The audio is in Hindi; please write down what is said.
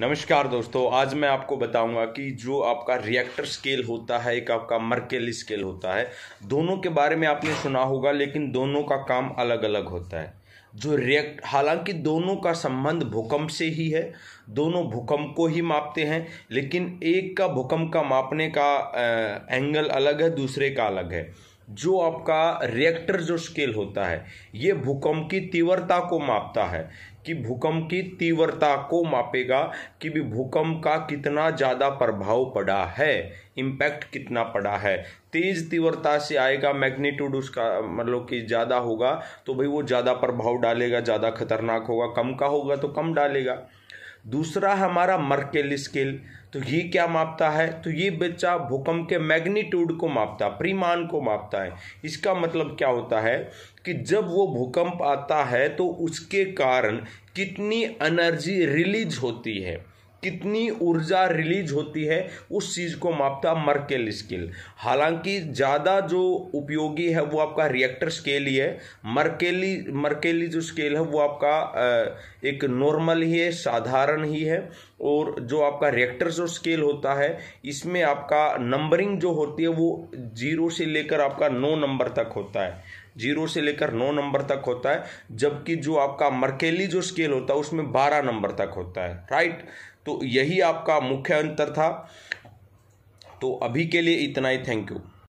नमस्कार दोस्तों आज मैं आपको बताऊंगा कि जो आपका रिएक्टर स्केल होता है एक आपका मर्केल स्केल होता है दोनों के बारे में आपने सुना होगा लेकिन दोनों का काम अलग अलग होता है जो रिएक्ट हालांकि दोनों का संबंध भूकंप से ही है दोनों भूकंप को ही मापते हैं लेकिन एक का भूकंप का मापने का आ, एंगल अलग है दूसरे का अलग है जो आपका रिएक्टर जो स्केल होता है ये भूकंप की तीव्रता को मापता है कि भूकंप की तीव्रता को मापेगा कि भी भूकंप का कितना ज़्यादा प्रभाव पड़ा है इम्पैक्ट कितना पड़ा है तेज तीव्रता से आएगा मैग्नीट्यूड उसका मतलब कि ज़्यादा होगा तो भाई वो ज़्यादा प्रभाव डालेगा ज़्यादा खतरनाक होगा कम का होगा तो कम डालेगा दूसरा है हमारा मर्केल स्केल तो ये क्या मापता है तो ये बच्चा भूकंप के मैग्नीट्यूड को मापता है परिमाण को मापता है इसका मतलब क्या होता है कि जब वो भूकंप आता है तो उसके कारण कितनी एनर्जी रिलीज होती है कितनी ऊर्जा रिलीज होती है उस चीज़ को मापता मर्केल स्केल हालांकि ज़्यादा जो उपयोगी है वो आपका रिएक्टर स्केल ही है मर्केली मर्केली जो स्केल है वो आपका एक नॉर्मल ही है साधारण ही है और जो आपका रिएक्टर जो स्केल होता है इसमें आपका नंबरिंग जो होती है वो जीरो से लेकर आपका नौ नंबर तक होता है जीरो से लेकर नौ नंबर तक होता है जबकि जो आपका मर्केली जो स्केल होता है उसमें बारह नंबर तक होता है राइट तो यही आपका मुख्य अंतर था तो अभी के लिए इतना ही थैंक यू